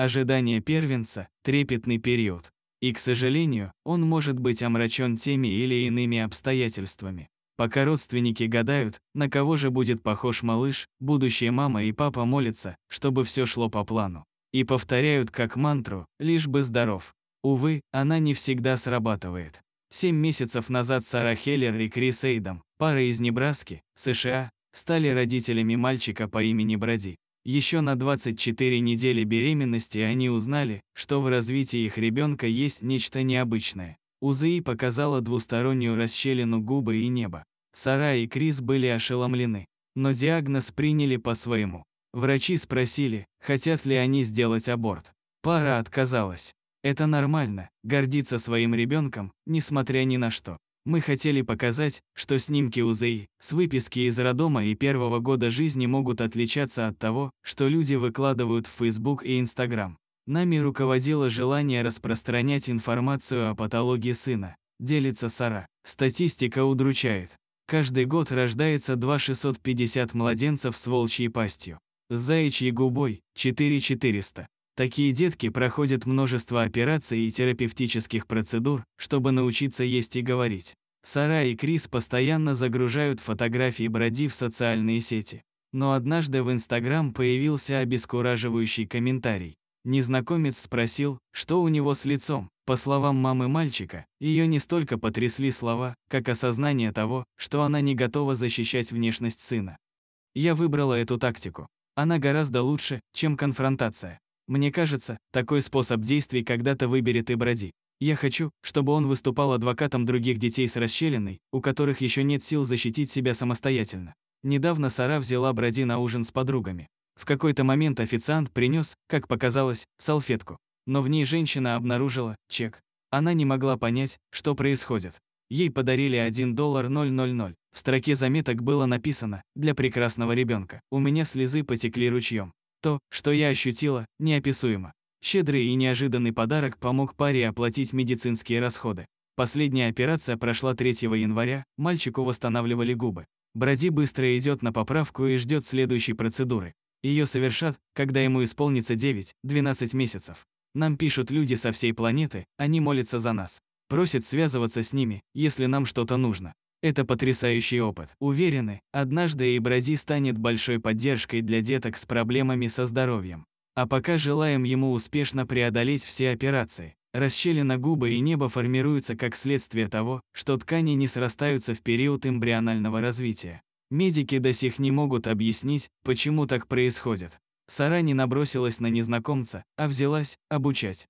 Ожидание первенца – трепетный период. И, к сожалению, он может быть омрачен теми или иными обстоятельствами. Пока родственники гадают, на кого же будет похож малыш, будущая мама и папа молятся, чтобы все шло по плану. И повторяют как мантру, лишь бы здоров. Увы, она не всегда срабатывает. Семь месяцев назад Сара Хеллер и Крис Эйдом, пара из Небраски, США, стали родителями мальчика по имени Броди. Еще на 24 недели беременности они узнали, что в развитии их ребенка есть нечто необычное. УЗИ показала двустороннюю расщелину губы и неба. Сара и Крис были ошеломлены, но диагноз приняли по-своему. Врачи спросили, хотят ли они сделать аборт. Пара отказалась. Это нормально, гордиться своим ребенком, несмотря ни на что. Мы хотели показать, что снимки УЗИ с выписки из роддома и первого года жизни могут отличаться от того, что люди выкладывают в Facebook и Instagram. Нами руководило желание распространять информацию о патологии сына, делится Сара. Статистика удручает. Каждый год рождается 2650 младенцев с волчьей пастью, с заячьей губой – 4400, Такие детки проходят множество операций и терапевтических процедур, чтобы научиться есть и говорить. Сара и Крис постоянно загружают фотографии Броди в социальные сети. Но однажды в Инстаграм появился обескураживающий комментарий. Незнакомец спросил, что у него с лицом. По словам мамы мальчика, ее не столько потрясли слова, как осознание того, что она не готова защищать внешность сына. Я выбрала эту тактику. Она гораздо лучше, чем конфронтация. Мне кажется, такой способ действий когда-то выберет и Броди. Я хочу, чтобы он выступал адвокатом других детей с расщелиной, у которых еще нет сил защитить себя самостоятельно. Недавно Сара взяла Броди на ужин с подругами. В какой-то момент официант принес, как показалось, салфетку. Но в ней женщина обнаружила чек. Она не могла понять, что происходит. Ей подарили 1 доллар 000. В строке заметок было написано «Для прекрасного ребенка». У меня слезы потекли ручьем. То, что я ощутила, неописуемо. Щедрый и неожиданный подарок помог паре оплатить медицинские расходы. Последняя операция прошла 3 января, мальчику восстанавливали губы. Броди быстро идет на поправку и ждет следующей процедуры. Ее совершат, когда ему исполнится 9-12 месяцев. Нам пишут люди со всей планеты, они молятся за нас. Просят связываться с ними, если нам что-то нужно. Это потрясающий опыт. Уверены, однажды Ибрази станет большой поддержкой для деток с проблемами со здоровьем. А пока желаем ему успешно преодолеть все операции. Расщелина губы и небо формируются как следствие того, что ткани не срастаются в период эмбрионального развития. Медики до сих не могут объяснить, почему так происходит. Сара не набросилась на незнакомца, а взялась обучать.